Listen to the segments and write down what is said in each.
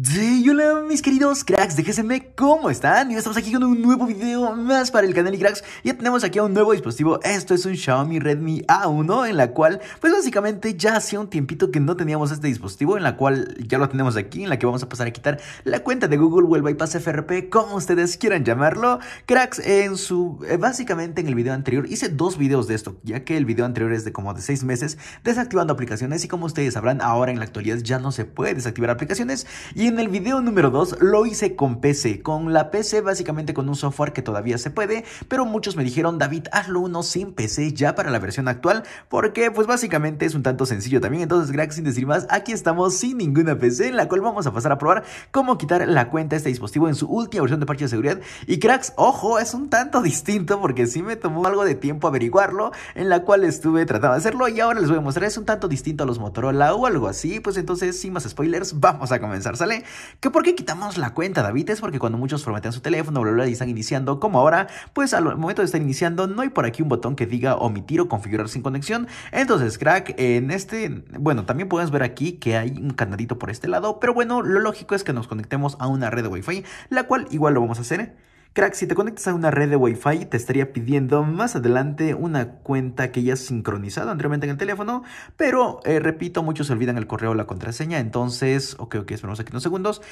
the y hola mis queridos cracks de ¿cómo están? Y estamos aquí con un nuevo video más para el canal y cracks Ya tenemos aquí un nuevo dispositivo, esto es un Xiaomi Redmi A1 En la cual, pues básicamente ya hace un tiempito que no teníamos este dispositivo En la cual ya lo tenemos aquí, en la que vamos a pasar a quitar la cuenta de Google o el Bypass FRP Como ustedes quieran llamarlo Cracks, en su, eh, básicamente en el video anterior hice dos videos de esto Ya que el video anterior es de como de seis meses desactivando aplicaciones Y como ustedes sabrán, ahora en la actualidad ya no se puede desactivar aplicaciones Y en el video video número 2 lo hice con PC, con la PC básicamente con un software que todavía se puede, pero muchos me dijeron, David, hazlo uno sin PC ya para la versión actual, porque pues básicamente es un tanto sencillo también, entonces cracks, sin decir más, aquí estamos sin ninguna PC, en la cual vamos a pasar a probar cómo quitar la cuenta de este dispositivo en su última versión de parche de seguridad, y cracks, ojo, es un tanto distinto porque sí me tomó algo de tiempo averiguarlo, en la cual estuve tratando de hacerlo, y ahora les voy a mostrar, es un tanto distinto a los Motorola o algo así, pues entonces sin más spoilers, vamos a comenzar, ¿sale? ¿Que ¿Por qué quitamos la cuenta, David? Es porque cuando muchos formatean su teléfono, bla, bla, y están iniciando, como ahora, pues al momento de estar iniciando, no hay por aquí un botón que diga omitir o configurar sin conexión. Entonces, crack, en este, bueno, también puedes ver aquí que hay un canadito por este lado, pero bueno, lo lógico es que nos conectemos a una red de wi la cual igual lo vamos a hacer. ¿eh? Cracks, si te conectas a una red de Wi-Fi, te estaría pidiendo más adelante una cuenta que ya has sincronizado anteriormente en el teléfono, pero eh, repito, muchos se olvidan el correo o la contraseña, entonces, ok, ok, esperamos aquí unos segundos,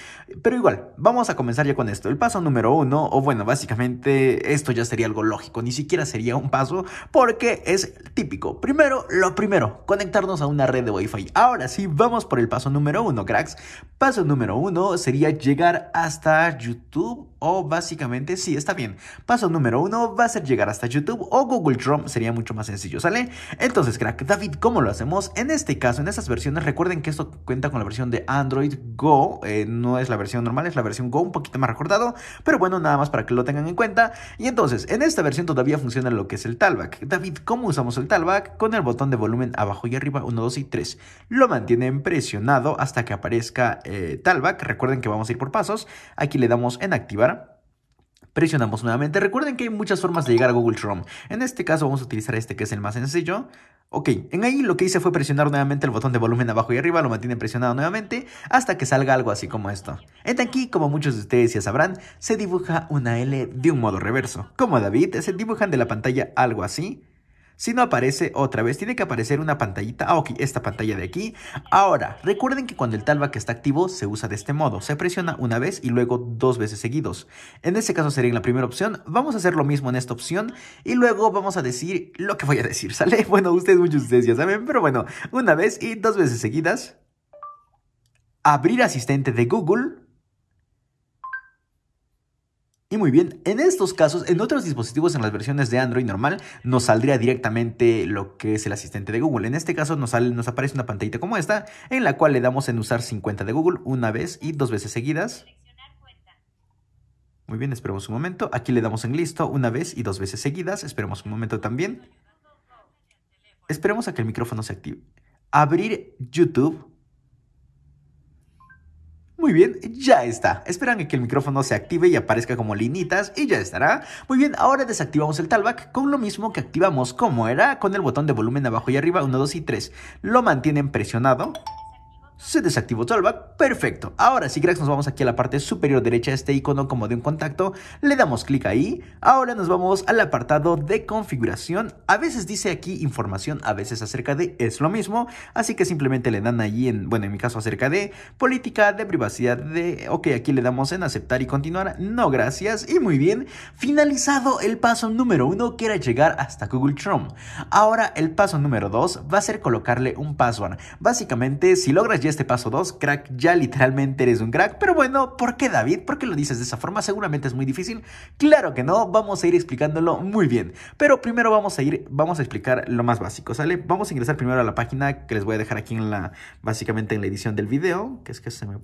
pero igual, vamos a comenzar ya con esto. El paso número uno, o bueno, básicamente esto ya sería algo lógico, ni siquiera sería un paso, porque es típico. Primero, lo primero, conectarnos a una red de Wi-Fi. Ahora sí, vamos por el paso número uno, cracks. Paso número uno sería llegar hasta YouTube o básicamente sí, está bien. Paso número uno va a ser llegar hasta YouTube o Google Chrome, sería mucho más sencillo, ¿sale? Entonces, crack, David, ¿cómo lo hacemos? En este caso, en estas versiones, recuerden que esto cuenta con la versión de Android Go, eh, no es la versión normal, es la versión Go, un poquito más recordado, pero bueno, nada más para que lo tengan en cuenta. Y entonces, en esta versión todavía funciona lo que es el Talback. David, ¿cómo usamos el Talback? Con el botón de volumen abajo y arriba, 1, 2 y 3. Lo mantienen presionado hasta que aparezca eh, Talback. Recuerden que vamos a ir por pasos. Aquí le damos en activar. Presionamos nuevamente. Recuerden que hay muchas formas de llegar a Google Chrome. En este caso vamos a utilizar este que es el más sencillo. Ok, en ahí lo que hice fue presionar nuevamente el botón de volumen abajo y arriba, lo mantienen presionado nuevamente hasta que salga algo así como esto. En aquí, como muchos de ustedes ya sabrán, se dibuja una L de un modo reverso. Como David, se dibujan de la pantalla algo así. Si no aparece, otra vez tiene que aparecer una pantallita. Ah, ok, esta pantalla de aquí. Ahora, recuerden que cuando el que está activo, se usa de este modo. Se presiona una vez y luego dos veces seguidos. En este caso sería en la primera opción. Vamos a hacer lo mismo en esta opción y luego vamos a decir lo que voy a decir, ¿sale? Bueno, ustedes, muchos de ustedes ya saben, pero bueno, una vez y dos veces seguidas. Abrir asistente de Google y muy bien, en estos casos, en otros dispositivos, en las versiones de Android normal, nos saldría directamente lo que es el asistente de Google. En este caso nos, sale, nos aparece una pantallita como esta, en la cual le damos en usar 50 de Google una vez y dos veces seguidas. Muy bien, esperemos un momento. Aquí le damos en listo una vez y dos veces seguidas. Esperemos un momento también. Esperemos a que el micrófono se active. Abrir YouTube. Muy bien, ya está. Esperan a que el micrófono se active y aparezca como linitas y ya estará. Muy bien, ahora desactivamos el talback con lo mismo que activamos como era con el botón de volumen abajo y arriba, 1, 2 y 3. Lo mantienen presionado. Se desactivó Tollback. Perfecto. Ahora si cracks, nos vamos aquí a la parte superior derecha este icono como de un contacto. Le damos clic ahí. Ahora nos vamos al apartado de configuración. A veces dice aquí información, a veces acerca de es lo mismo. Así que simplemente le dan ahí, en, bueno, en mi caso acerca de política de privacidad de... Ok, aquí le damos en aceptar y continuar. No, gracias. Y muy bien. Finalizado el paso número uno, que era llegar hasta Google Chrome. Ahora el paso número dos va a ser colocarle un password. Básicamente, si logras este paso 2, crack, ya literalmente eres un crack. Pero bueno, ¿por qué David? ¿Por qué lo dices de esa forma? Seguramente es muy difícil. Claro que no, vamos a ir explicándolo muy bien. Pero primero vamos a ir, vamos a explicar lo más básico, ¿sale? Vamos a ingresar primero a la página que les voy a dejar aquí en la, básicamente en la edición del video, que es que es me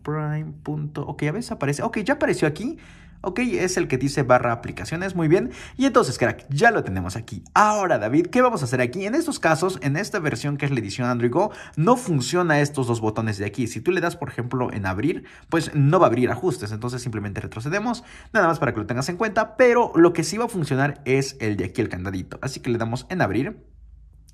Ok, a veces aparece. Ok, ya apareció aquí. Ok, es el que dice barra aplicaciones, muy bien. Y entonces, crack, ya lo tenemos aquí. Ahora, David, ¿qué vamos a hacer aquí? En estos casos, en esta versión que es la edición Android Go, no funciona estos dos botones de aquí. Si tú le das, por ejemplo, en abrir, pues no va a abrir ajustes. Entonces simplemente retrocedemos, nada más para que lo tengas en cuenta. Pero lo que sí va a funcionar es el de aquí, el candadito. Así que le damos en abrir.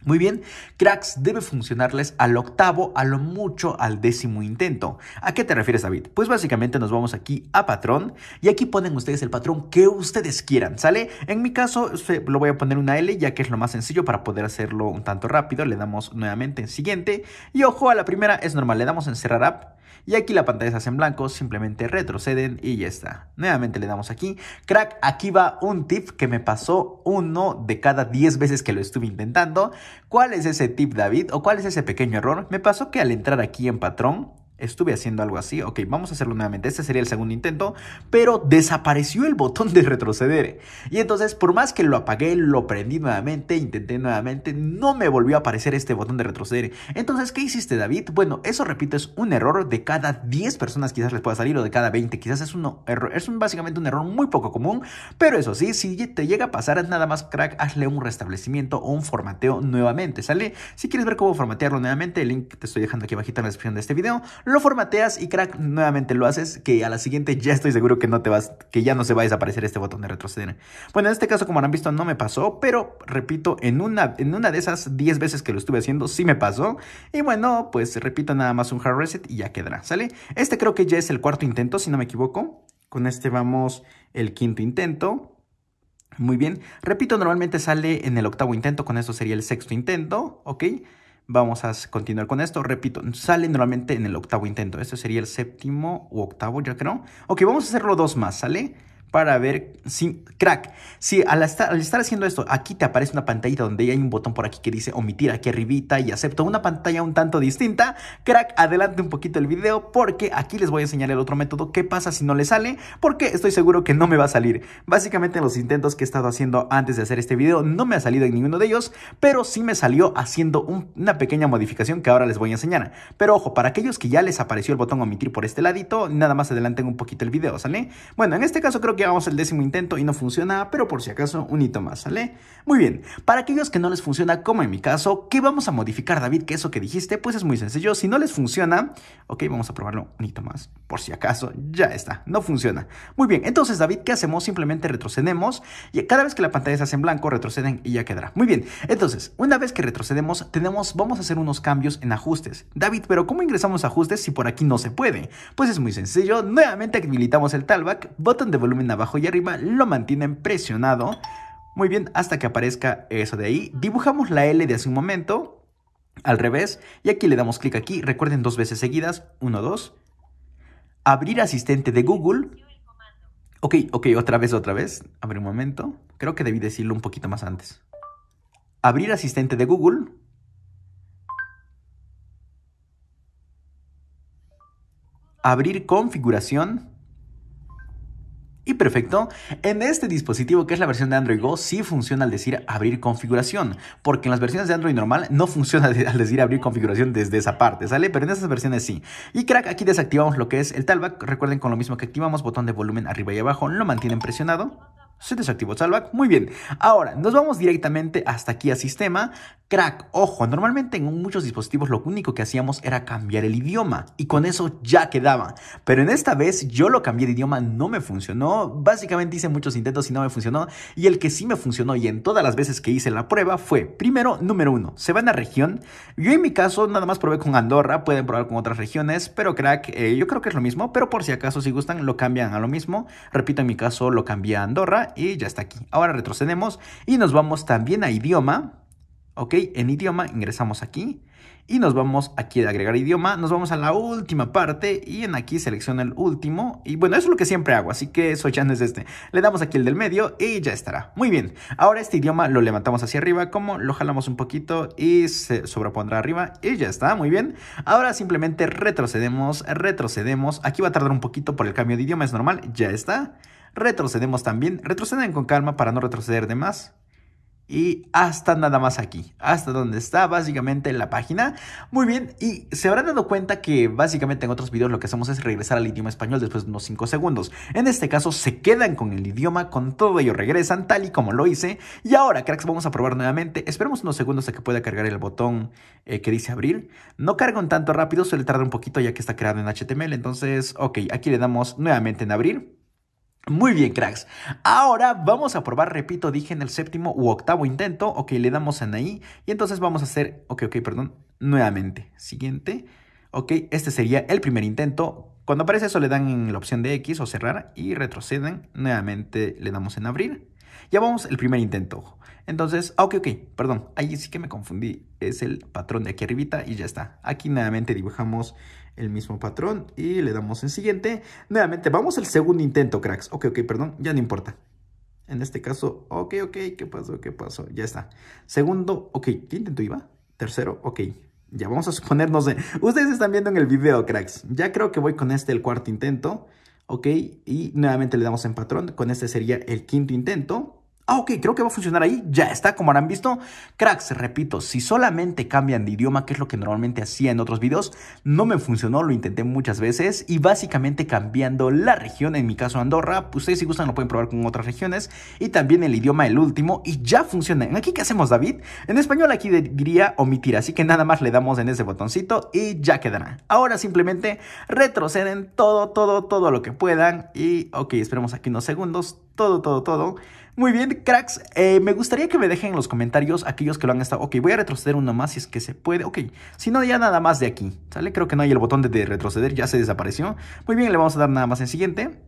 Muy bien, cracks debe funcionarles al octavo, a lo mucho al décimo intento. ¿A qué te refieres, David? Pues básicamente nos vamos aquí a patrón y aquí ponen ustedes el patrón que ustedes quieran, ¿sale? En mi caso lo voy a poner una L ya que es lo más sencillo para poder hacerlo un tanto rápido. Le damos nuevamente en siguiente y ojo a la primera, es normal, le damos en cerrar app y aquí la pantalla se hace en blanco, simplemente retroceden y ya está. Nuevamente le damos aquí. Crack, aquí va un tip que me pasó uno de cada 10 veces que lo estuve intentando. ¿Cuál es ese tip, David? ¿O cuál es ese pequeño error? Me pasó que al entrar aquí en patrón, estuve haciendo algo así. Ok, vamos a hacerlo nuevamente. Este sería el segundo intento, pero desapareció el botón de retroceder. Y entonces, por más que lo apagué, lo prendí nuevamente, intenté nuevamente, no me volvió a aparecer este botón de retroceder. Entonces, ¿qué hiciste, David? Bueno, eso repito, es un error de cada 10 personas quizás les pueda salir o de cada 20. Quizás es un error, es un, básicamente un error muy poco común, pero eso sí, si te llega a pasar nada más crack, hazle un restablecimiento o un formateo nuevamente, ¿sale? Si quieres ver cómo formatearlo nuevamente, el link te estoy dejando aquí abajito en la descripción de este video lo formateas y crack, nuevamente lo haces, que a la siguiente ya estoy seguro que no te vas, que ya no se va a desaparecer este botón de retroceder. Bueno, en este caso, como han visto, no me pasó, pero repito, en una, en una de esas 10 veces que lo estuve haciendo, sí me pasó. Y bueno, pues repito nada más un hard reset y ya quedará, ¿sale? Este creo que ya es el cuarto intento, si no me equivoco. Con este vamos el quinto intento. Muy bien. Repito, normalmente sale en el octavo intento, con esto sería el sexto intento, ¿ok? Vamos a continuar con esto. Repito, sale normalmente en el octavo intento. Este sería el séptimo u octavo, ya creo. Ok, vamos a hacerlo dos más, ¿sale? para ver si, crack. Si al estar, estar, haciendo esto, aquí te aparece una pantallita donde hay un botón por aquí que dice omitir aquí arribita y acepto una pantalla un tanto distinta. Crack, adelante un poquito el video porque aquí les voy a enseñar el otro método. ¿Qué pasa si no le sale? Porque estoy seguro que no me va a salir. Básicamente los intentos que he estado haciendo antes de hacer este video no me ha salido en ninguno de ellos, pero sí me salió haciendo una pequeña modificación que ahora les voy a enseñar. Pero ojo, para aquellos que ya les apareció el botón omitir por este ladito, nada más adelanten un poquito el video, ¿sale? Bueno, en este caso creo que que vamos al décimo intento y no funciona, pero por si acaso, un hito más, ¿sale? Muy bien, para aquellos que no les funciona, como en mi caso, ¿qué vamos a modificar, David? Que eso que dijiste, pues es muy sencillo. Si no les funciona, ok, vamos a probarlo un hito más, por si acaso, ya está, no funciona. Muy bien, entonces, David, ¿qué hacemos? Simplemente retrocedemos y cada vez que la pantalla se hace en blanco, retroceden y ya quedará. Muy bien, entonces, una vez que retrocedemos, tenemos, vamos a hacer unos cambios en ajustes. David, pero ¿cómo ingresamos a ajustes si por aquí no se puede? Pues es muy sencillo, nuevamente habilitamos el talback, botón de volumen abajo y arriba, lo mantienen presionado. Muy bien, hasta que aparezca eso de ahí. Dibujamos la L de hace un momento, al revés, y aquí le damos clic aquí. Recuerden dos veces seguidas, 1, 2. Abrir asistente de Google. Ok, ok, otra vez, otra vez. abre un momento. Creo que debí decirlo un poquito más antes. Abrir asistente de Google. Abrir configuración. Y perfecto, en este dispositivo que es la versión de Android Go sí funciona al decir abrir configuración, porque en las versiones de Android normal no funciona al decir abrir configuración desde esa parte, ¿sale? Pero en esas versiones sí. Y crack, aquí desactivamos lo que es el talback, recuerden con lo mismo que activamos, botón de volumen arriba y abajo, lo mantienen presionado. Se desactivó Salvac. Muy bien. Ahora, nos vamos directamente hasta aquí a sistema. Crack, ojo, normalmente en muchos dispositivos lo único que hacíamos era cambiar el idioma y con eso ya quedaba. Pero en esta vez yo lo cambié de idioma, no me funcionó. Básicamente hice muchos intentos y no me funcionó. Y el que sí me funcionó y en todas las veces que hice la prueba fue, primero, número uno, se van a región. Yo en mi caso nada más probé con Andorra, pueden probar con otras regiones, pero crack, eh, yo creo que es lo mismo, pero por si acaso si gustan lo cambian a lo mismo. Repito, en mi caso lo cambié a Andorra y ya está aquí. Ahora retrocedemos y nos vamos también a idioma. ¿Ok? En idioma ingresamos aquí y nos vamos aquí a agregar idioma. Nos vamos a la última parte y en aquí selecciono el último. Y bueno, eso es lo que siempre hago, así que eso ya no es este. Le damos aquí el del medio y ya estará. Muy bien. Ahora este idioma lo levantamos hacia arriba, como lo jalamos un poquito y se sobrepondrá arriba y ya está. Muy bien. Ahora simplemente retrocedemos, retrocedemos. Aquí va a tardar un poquito por el cambio de idioma, es normal. Ya está retrocedemos también, retroceden con calma para no retroceder de más. Y hasta nada más aquí, hasta donde está básicamente la página. Muy bien, y se habrán dado cuenta que básicamente en otros videos lo que hacemos es regresar al idioma español después de unos 5 segundos. En este caso se quedan con el idioma, con todo ello regresan tal y como lo hice. Y ahora, cracks, vamos a probar nuevamente. Esperemos unos segundos a que pueda cargar el botón eh, que dice abrir. No carga tanto rápido, suele tardar un poquito ya que está creado en HTML. Entonces, ok, aquí le damos nuevamente en abrir. Muy bien, cracks. Ahora vamos a probar, repito, dije en el séptimo u octavo intento. Ok, le damos en ahí. Y entonces vamos a hacer, ok, ok, perdón, nuevamente. Siguiente. Ok, este sería el primer intento. Cuando aparece eso le dan en la opción de X o cerrar y retroceden. Nuevamente le damos en abrir. Ya vamos el primer intento, Entonces, ah, ok, ok, perdón, ahí sí que me confundí. Es el patrón de aquí arribita y ya está. Aquí nuevamente dibujamos el mismo patrón y le damos en siguiente. Nuevamente, vamos al segundo intento, cracks. Ok, ok, perdón, ya no importa. En este caso, ok, ok, ¿qué pasó? ¿Qué pasó? Ya está. Segundo, ok, ¿qué intento iba? Tercero, ok. Ya vamos a suponer, no Ustedes están viendo en el video, cracks. Ya creo que voy con este, el cuarto intento. ¿ok? Y nuevamente le damos en patrón. Con este sería el quinto intento ah, ok, creo que va a funcionar ahí, ya está, como habrán visto. Cracks, repito, si solamente cambian de idioma, que es lo que normalmente hacía en otros videos, no me funcionó, lo intenté muchas veces y básicamente cambiando la región, en mi caso Andorra, pues ustedes si gustan lo pueden probar con otras regiones y también el idioma el último y ya funciona. ¿Aquí qué hacemos, David? En español aquí diría omitir, así que nada más le damos en ese botoncito y ya quedará. Ahora simplemente retroceden todo, todo, todo lo que puedan y, ok, esperemos aquí unos segundos, todo, todo, todo. Muy bien, cracks. Eh, me gustaría que me dejen en los comentarios aquellos que lo han estado. Ok, voy a retroceder uno más si es que se puede. Ok, si no, ya nada más de aquí. ¿Sale? Creo que no hay el botón de retroceder, ya se desapareció. Muy bien, le vamos a dar nada más en siguiente.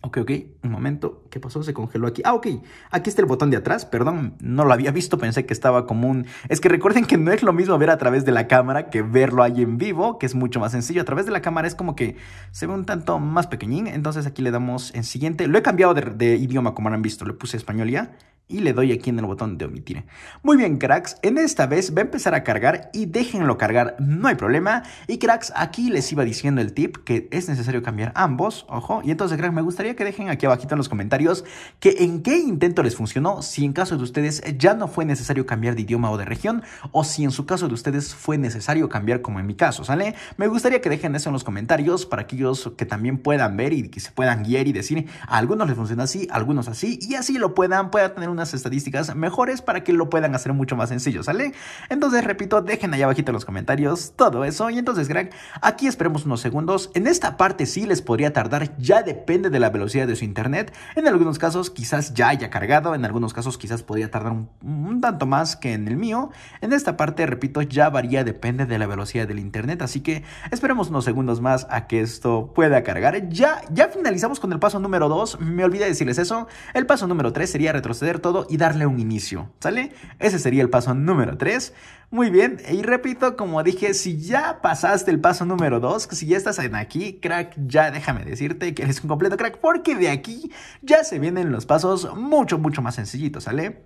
Ok, ok, un momento, ¿qué pasó? Se congeló aquí. Ah, ok, aquí está el botón de atrás, perdón, no lo había visto, pensé que estaba como un... Es que recuerden que no es lo mismo ver a través de la cámara que verlo ahí en vivo, que es mucho más sencillo. A través de la cámara es como que se ve un tanto más pequeñín, entonces aquí le damos en siguiente. Lo he cambiado de, idioma, como han visto, le puse español ya, y le doy aquí en el botón de omitir. Muy bien, cracks, en esta vez va a empezar a cargar y déjenlo cargar, no hay problema. Y cracks, aquí les iba diciendo el tip que es necesario cambiar ambos, ojo. Y entonces, cracks, me gustaría que dejen aquí abajito en los comentarios que en qué intento les funcionó, si en caso de ustedes ya no fue necesario cambiar de idioma o de región, o si en su caso de ustedes fue necesario cambiar como en mi caso, ¿sale? Me gustaría que dejen eso en los comentarios para aquellos que también puedan ver y que se puedan guiar y decir, a algunos les funciona así, algunos así, y así lo puedan, pueda tener un unas estadísticas mejores para que lo puedan hacer mucho más sencillo, ¿sale? Entonces, repito, dejen allá abajito en los comentarios todo eso. Y entonces, crack, aquí esperemos unos segundos. En esta parte sí les podría tardar, ya depende de la velocidad de su internet. En algunos casos quizás ya haya cargado, en algunos casos quizás podría tardar un, tanto más que en el mío. En esta parte, repito, ya varía, depende de la velocidad del internet, así que esperemos unos segundos más a que esto pueda cargar. Ya, ya finalizamos con el paso número 2, me olvidé decirles eso. El paso número 3 sería retroceder todo y darle un inicio, ¿sale? Ese sería el paso número 3. Muy bien, y repito, como dije, si ya pasaste el paso número 2, si ya estás en aquí, crack, ya déjame decirte que eres un completo crack, porque de aquí ya se vienen los pasos mucho, mucho más sencillitos, ¿sale?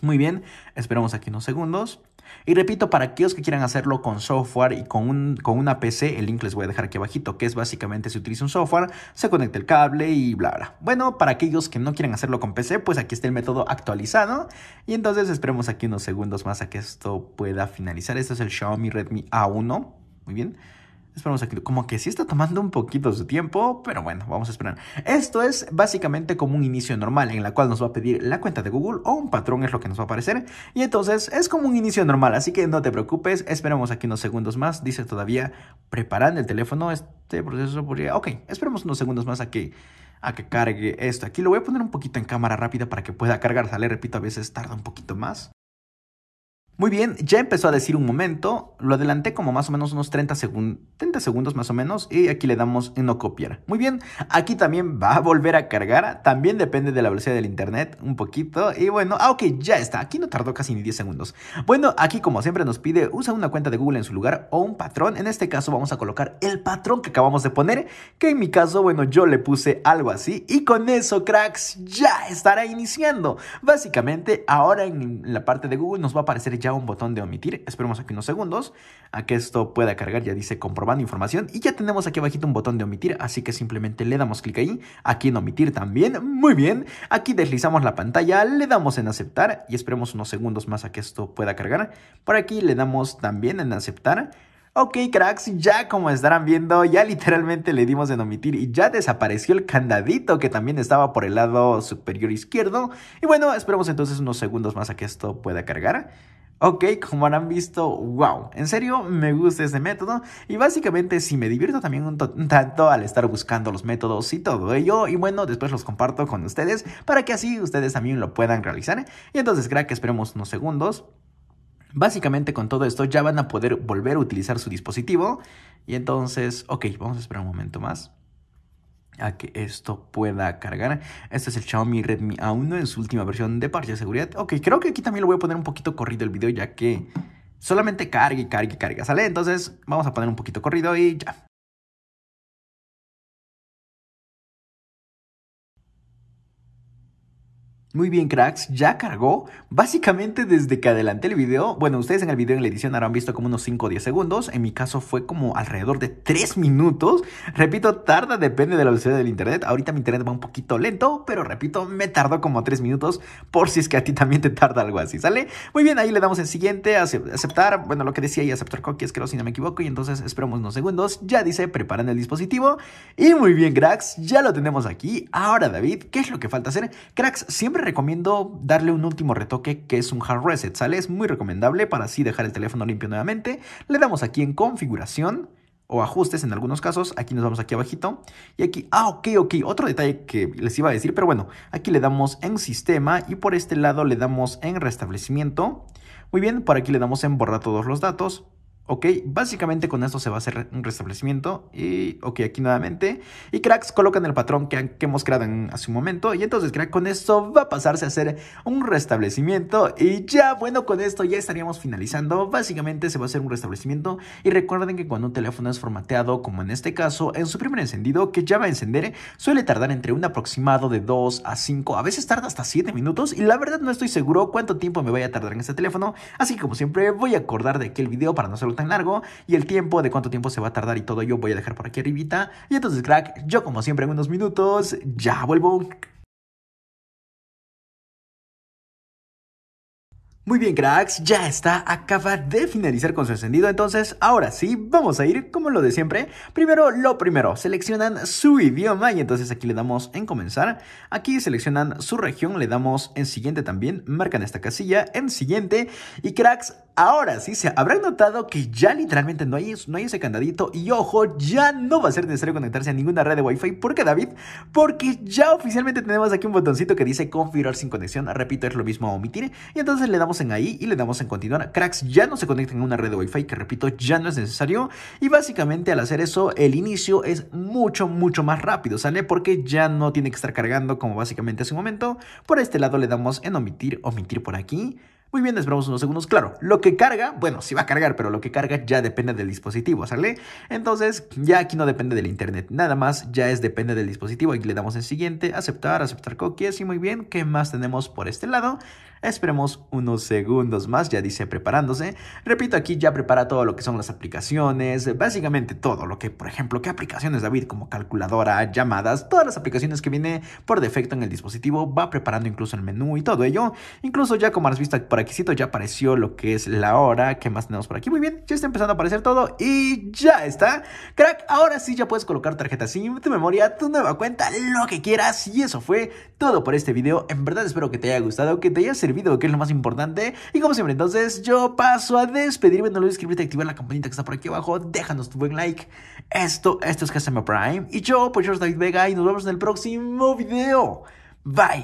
Muy bien, esperamos aquí unos segundos. Y repito, para aquellos que quieran hacerlo con software y con, con una PC, el link les voy a dejar aquí abajito, que es básicamente se utiliza un software, se conecta el cable y bla, bla. Bueno, para aquellos que no quieran hacerlo con PC, pues aquí está el método actualizado. Y entonces esperemos aquí unos segundos más a que esto pueda finalizar. Este es el Xiaomi Redmi A1. Muy bien. Esperamos aquí como que sí está tomando un poquito su tiempo, pero bueno, vamos a esperar. Esto es básicamente como un inicio normal en la cual nos va a pedir la cuenta de Google o un patrón es lo que nos va a aparecer. Y entonces es como un inicio normal, así que no te preocupes, esperamos aquí unos segundos más. Dice todavía preparando el teléfono, este proceso podría... Ok, esperemos unos segundos más a que a que cargue esto. Aquí lo voy a poner un poquito en cámara rápida para que pueda cargar. Sale, repito, a veces tarda un poquito más. Muy bien, ya empezó a decir un momento, lo adelanté como más o menos unos 30, 30, segundos más o menos y aquí le damos no copiar. Muy bien, aquí también va a volver a cargar, también depende de la velocidad del internet un poquito y bueno, ah, ok, ya está, aquí no tardó casi ni 10 segundos. Bueno, aquí como siempre nos pide usa una cuenta de Google en su lugar o un patrón, en este caso vamos a colocar el patrón que acabamos de poner, que en mi caso, bueno, yo le puse algo así y con eso cracks ya estará iniciando. Básicamente ahora en la parte de Google nos va a aparecer ya un botón de omitir. Esperemos aquí unos segundos a que esto pueda cargar. Ya dice comprobando información. Y ya tenemos aquí abajito un botón de omitir. Así que simplemente le damos clic ahí. Aquí en omitir también. Muy bien. Aquí deslizamos la pantalla. Le damos en aceptar. Y esperemos unos segundos más a que esto pueda cargar. Por aquí le damos también en aceptar. Ok, cracks, ya como estarán viendo, ya literalmente le dimos en omitir y ya desapareció el candadito que también estaba por el lado superior izquierdo. Y bueno, esperemos entonces unos segundos más a que esto pueda cargar. Ok, como han visto, wow, en serio me gusta ese método y básicamente si me divierto también un, un, tanto al estar buscando los métodos y todo ello y bueno, después los comparto con ustedes para que así ustedes también lo puedan realizar. Y entonces, crack, esperemos unos segundos. Básicamente con todo esto ya van a poder volver a utilizar su dispositivo y entonces, ok, vamos a esperar un momento más a que esto pueda cargar. Este es el Xiaomi Redmi A1 en su última versión de parche de seguridad. Ok, creo que aquí también lo voy a poner un poquito corrido el video ya que solamente cargue, cargue, cargue carga, ¿sale? Entonces vamos a poner un poquito corrido y ya. Muy bien, cracks, ya cargó. Básicamente desde que adelanté el video, bueno, ustedes en el video en la edición habrán visto como unos 5 o 10 segundos, en mi caso fue como alrededor de 3 minutos. Repito, tarda, depende de la velocidad del internet. Ahorita mi internet va un poquito lento, pero repito, me tardó como 3 minutos por si es que a ti también te tarda algo así, ¿sale? Muy bien, ahí le damos el siguiente, aceptar, bueno, lo que decía y aceptar cookies, creo si no me equivoco, y entonces esperamos unos segundos. Ya dice, preparan el dispositivo. Y muy bien, cracks, ya lo tenemos aquí. Ahora, David, ¿qué es lo que falta hacer? Cracks, siempre recomiendo darle un último retoque que es un hard reset, ¿sale? Es muy recomendable para así dejar el teléfono limpio nuevamente. Le damos aquí en configuración o ajustes en algunos casos. Aquí nos vamos aquí abajito. Y aquí, ah, ok, ok, otro detalle que les iba a decir, pero bueno, aquí le damos en sistema y por este lado le damos en restablecimiento. Muy bien, por aquí le damos en borrar todos los datos. Ok, básicamente con esto se va a hacer un restablecimiento y ok, aquí nuevamente. Y cracks colocan el patrón que, hemos creado en, hace un momento y entonces crack con esto va a pasarse a hacer un restablecimiento y ya bueno, con esto ya estaríamos finalizando. Básicamente se va a hacer un restablecimiento y recuerden que cuando un teléfono es formateado, como en este caso, en su primer encendido, que ya va a encender, suele tardar entre un aproximado de 2 a 5, a veces tarda hasta 7 minutos y la verdad no estoy seguro cuánto tiempo me vaya a tardar en este teléfono, así que como siempre voy a acordar de el video para no hacerlo tan largo y el tiempo de cuánto tiempo se va a tardar y todo yo voy a dejar por aquí arribita. Y entonces, crack, yo como siempre en unos minutos ya vuelvo. Muy bien, cracks, ya está, acaba de finalizar con su encendido, entonces ahora sí, vamos a ir como lo de siempre. Primero, lo primero, seleccionan su idioma y entonces aquí le damos en comenzar. Aquí seleccionan su región, le damos en siguiente también, marcan esta casilla en siguiente. Y cracks, Ahora sí, se habrán notado que ya literalmente no hay, no hay ese candadito y ojo, ya no va a ser necesario conectarse a ninguna red de Wi-Fi. ¿Por qué, David? Porque ya oficialmente tenemos aquí un botoncito que dice configurar sin conexión. Repito, es lo mismo omitir. Y entonces le damos en ahí y le damos en continuar. Cracks, ya no se conecta en una red de Wi-Fi que, repito, ya no es necesario. Y básicamente al hacer eso, el inicio es mucho, mucho más rápido, ¿sale? Porque ya no tiene que estar cargando como básicamente hace un momento. Por este lado le damos en omitir, omitir por aquí. Muy bien, esperamos unos segundos. Claro, lo que carga, bueno, sí va a cargar, pero lo que carga ya depende del dispositivo, ¿sale? Entonces, ya aquí no depende del internet, nada más ya es depende del dispositivo. y le damos en siguiente, aceptar, aceptar cookies y muy bien, ¿qué más tenemos por este lado? Esperemos unos segundos más, ya dice preparándose. Repito, aquí ya prepara todo lo que son las aplicaciones, básicamente todo lo que, por ejemplo, qué aplicaciones David, como calculadora, llamadas, todas las aplicaciones que viene por defecto en el dispositivo, va preparando incluso el menú y todo ello. Incluso ya como has visto por aquí ya apareció lo que es la hora, qué más tenemos por aquí? Muy bien, ya está empezando a aparecer todo y ya está. Crack, ahora sí ya puedes colocar Tarjetas SIM, tu memoria, tu nueva cuenta, lo que quieras y eso fue todo por este video. En verdad espero que te haya gustado, que te haya servido que es lo más importante. Y como siempre, entonces yo paso a despedirme. No olvides suscribirte y activar la campanita que está por aquí abajo. Déjanos tu buen like. Esto, esto es Casama Prime. Y yo, pues yo soy David Vega y nos vemos en el próximo video. Bye.